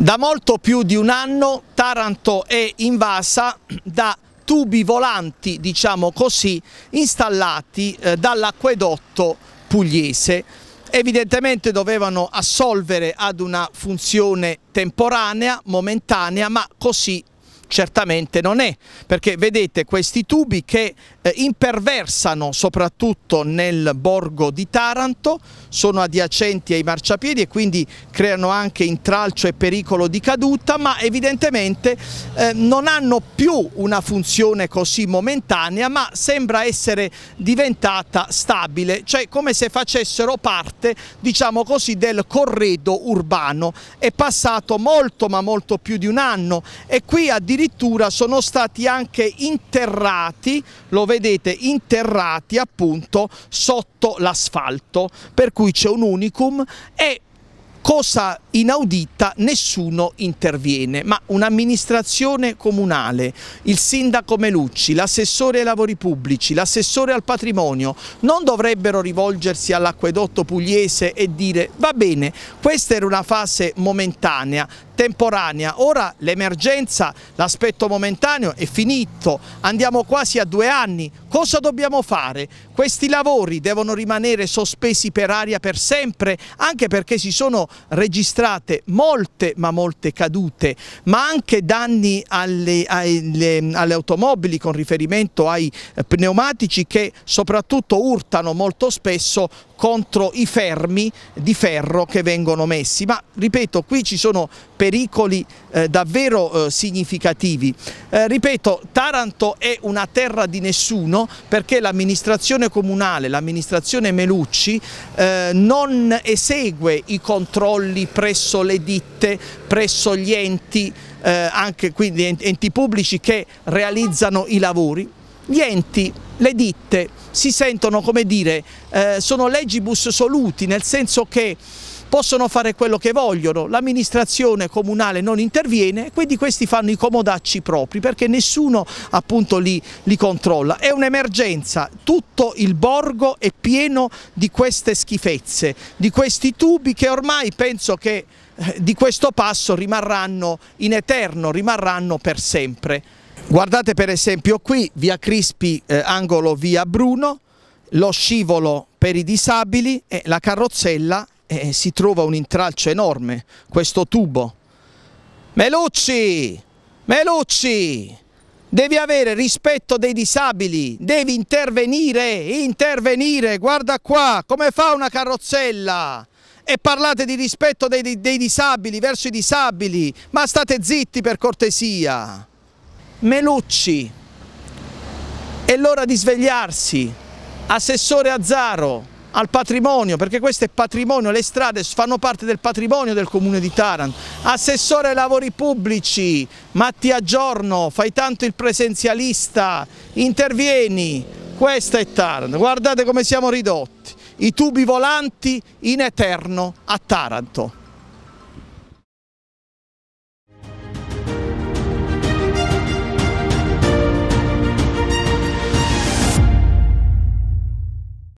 Da molto più di un anno Taranto è invasa da tubi volanti, diciamo così, installati eh, dall'acquedotto pugliese. Evidentemente dovevano assolvere ad una funzione temporanea, momentanea, ma così certamente non è, perché vedete questi tubi che eh, imperversano soprattutto nel borgo di Taranto, sono adiacenti ai marciapiedi e quindi creano anche intralcio e pericolo di caduta, ma evidentemente eh, non hanno più una funzione così momentanea, ma sembra essere diventata stabile, cioè come se facessero parte, diciamo così, del corredo urbano. È passato molto ma molto più di un anno e qui addirittura addirittura sono stati anche interrati, lo vedete, interrati appunto sotto l'asfalto, per cui c'è un unicum e cosa inaudita nessuno interviene, ma un'amministrazione comunale, il sindaco Melucci, l'assessore ai lavori pubblici, l'assessore al patrimonio non dovrebbero rivolgersi all'acquedotto pugliese e dire va bene, questa era una fase momentanea, temporanea, ora l'emergenza, l'aspetto momentaneo è finito, andiamo quasi a due anni, Cosa dobbiamo fare? Questi lavori devono rimanere sospesi per aria per sempre, anche perché si sono registrate molte ma molte cadute, ma anche danni alle, alle, alle automobili con riferimento ai pneumatici che soprattutto urtano molto spesso contro i fermi di ferro che vengono messi. Ma ripeto, qui ci sono pericoli eh, davvero eh, significativi. Eh, ripeto, Taranto è una terra di nessuno Milano perché l'amministrazione comunale, l'amministrazione Melucci eh, non esegue i controlli presso le ditte, presso gli enti, eh, anche quindi enti pubblici che realizzano i lavori. Gli enti, le ditte si sentono come dire, eh, sono legibus soluti nel senso che possono fare quello che vogliono, l'amministrazione comunale non interviene, quindi questi fanno i comodacci propri perché nessuno appunto li, li controlla. È un'emergenza, tutto il borgo è pieno di queste schifezze, di questi tubi che ormai penso che eh, di questo passo rimarranno in eterno, rimarranno per sempre. Guardate per esempio qui via Crispi, eh, angolo via Bruno, lo scivolo per i disabili e la carrozzella eh, si trova un intralcio enorme, questo tubo. Melucci! Melucci! Devi avere rispetto dei disabili, devi intervenire, intervenire, guarda qua, come fa una carrozzella? E parlate di rispetto dei, dei, dei disabili verso i disabili, ma state zitti per cortesia. Melucci, è l'ora di svegliarsi. Assessore Azzaro, al patrimonio, perché questo è patrimonio, le strade fanno parte del patrimonio del comune di Taranto, assessore ai lavori pubblici, Mattia Giorno, fai tanto il presenzialista, intervieni, questa è Taranto, guardate come siamo ridotti, i tubi volanti in eterno a Taranto.